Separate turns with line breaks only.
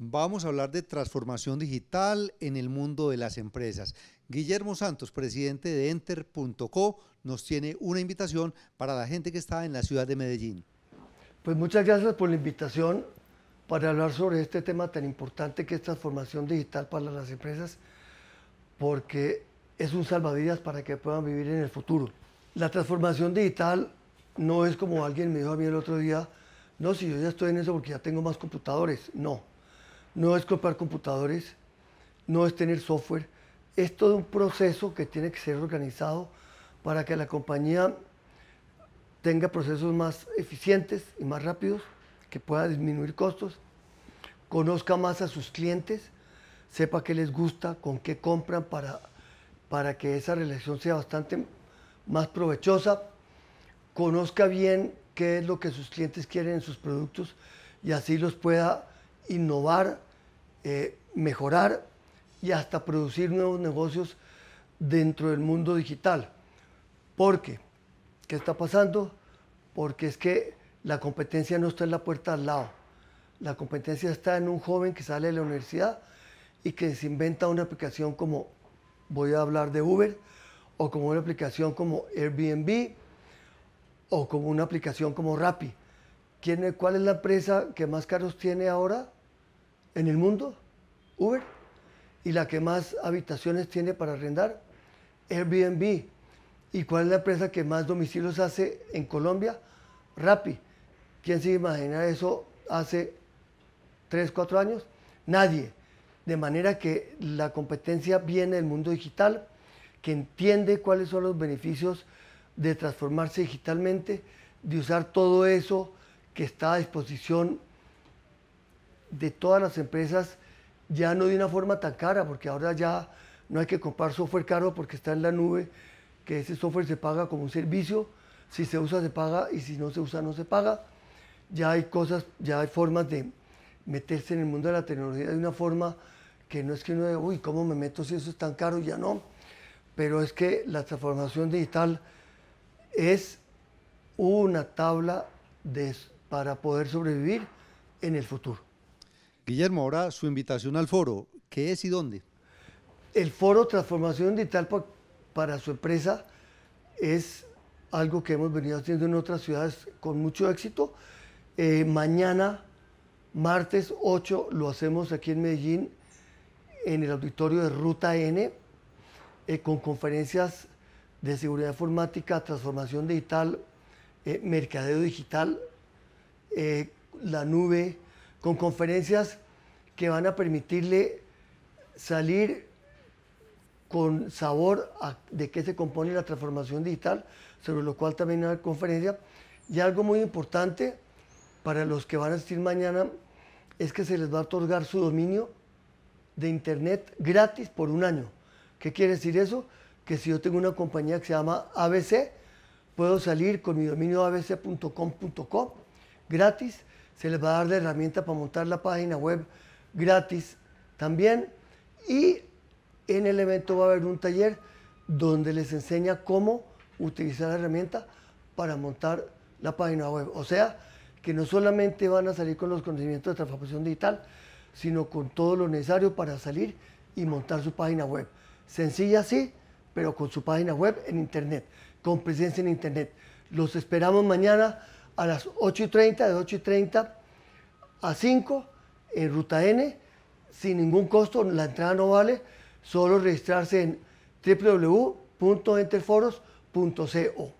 Vamos a hablar de transformación digital en el mundo de las empresas. Guillermo Santos, presidente de Enter.co, nos tiene una invitación para la gente que está en la ciudad de Medellín. Pues muchas gracias por la invitación para hablar sobre este tema tan importante que es transformación digital para las empresas, porque es un salvavidas para que puedan vivir en el futuro. La transformación digital no es como alguien me dijo a mí el otro día, no, si yo ya estoy en eso porque ya tengo más computadores. No, no es comprar computadores, no es tener software, es todo un proceso que tiene que ser organizado para que la compañía tenga procesos más eficientes y más rápidos, que pueda disminuir costos, conozca más a sus clientes, sepa qué les gusta, con qué compran para, para que esa relación sea bastante más provechosa, conozca bien qué es lo que sus clientes quieren en sus productos y así los pueda innovar, eh, mejorar y hasta producir nuevos negocios dentro del mundo digital. ¿Por qué? ¿Qué está pasando? Porque es que la competencia no está en la puerta al lado. La competencia está en un joven que sale de la universidad y que se inventa una aplicación como, voy a hablar de Uber, o como una aplicación como Airbnb, o como una aplicación como Rappi. ¿Cuál es la empresa que más caros tiene ahora? en el mundo, Uber, y la que más habitaciones tiene para arrendar, Airbnb. ¿Y cuál es la empresa que más domicilios hace en Colombia? Rappi. ¿Quién se imagina eso hace 3, 4 años? Nadie. De manera que la competencia viene del mundo digital, que entiende cuáles son los beneficios de transformarse digitalmente, de usar todo eso que está a disposición de todas las empresas, ya no de una forma tan cara, porque ahora ya no hay que comprar software caro porque está en la nube, que ese software se paga como un servicio, si se usa se paga y si no se usa no se paga. Ya hay cosas, ya hay formas de meterse en el mundo de la tecnología de una forma que no es que uno diga, uy, ¿cómo me meto si eso es tan caro? Ya no. Pero es que la transformación digital es una tabla de, para poder sobrevivir en el futuro. Guillermo, ahora su invitación al foro, ¿qué es y dónde? El foro Transformación Digital para su empresa es algo que hemos venido haciendo en otras ciudades con mucho éxito. Eh, mañana, martes 8, lo hacemos aquí en Medellín, en el auditorio de Ruta N, eh, con conferencias de seguridad informática, transformación digital, eh, mercadeo digital, la nube, con conferencias que van a permitirle salir con sabor de qué se compone la transformación digital, sobre lo cual también hay conferencia. Y algo muy importante para los que van a asistir mañana es que se les va a otorgar su dominio de Internet gratis por un año. ¿Qué quiere decir eso? Que si yo tengo una compañía que se llama ABC, puedo salir con mi dominio ABC.com.com gratis se les va a dar la herramienta para montar la página web gratis también. Y en el evento va a haber un taller donde les enseña cómo utilizar la herramienta para montar la página web. O sea, que no solamente van a salir con los conocimientos de transformación digital, sino con todo lo necesario para salir y montar su página web. Sencilla sí, pero con su página web en Internet, con presencia en Internet. Los esperamos mañana a las 8 y de 8 y 30 a 5 en Ruta N, sin ningún costo, la entrada no vale, solo registrarse en www.enterforos.co.